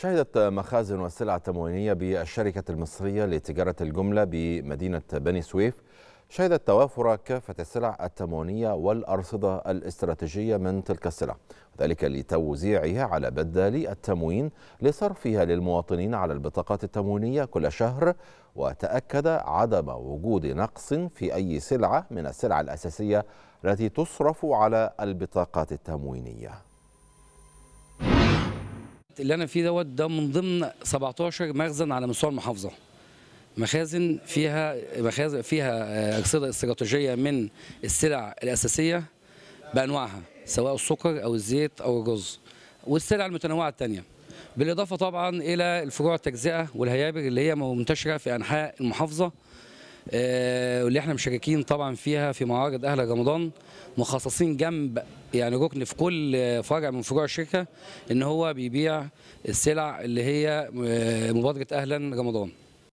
شهدت مخازن والسلع التموينية بالشركة المصرية لتجارة الجملة بمدينة بني سويف شهدت توافر كافة السلع التموينية والأرصدة الاستراتيجية من تلك السلع وذلك لتوزيعها على بدالي التموين لصرفها للمواطنين على البطاقات التموينية كل شهر وتأكد عدم وجود نقص في أي سلعة من السلع الأساسية التي تصرف على البطاقات التموينية اللي انا فيه دوت ده من ضمن 17 مخزن على مستوى المحافظه مخازن فيها مخازن فيها آه، اجساده استراتيجيه من السلع الاساسيه بانواعها سواء السكر او الزيت او الرز والسلع المتنوعه الثانيه بالاضافه طبعا الى الفروع التجزئه والهيابر اللي هي منتشره في انحاء المحافظه آه، واللي احنا مشاركين طبعا فيها في معارض اهل رمضان مخصصين جنب يعني ركن في كل فرع من فروع الشركه ان هو بيبيع السلع اللي هي آه، مبادره اهلا رمضان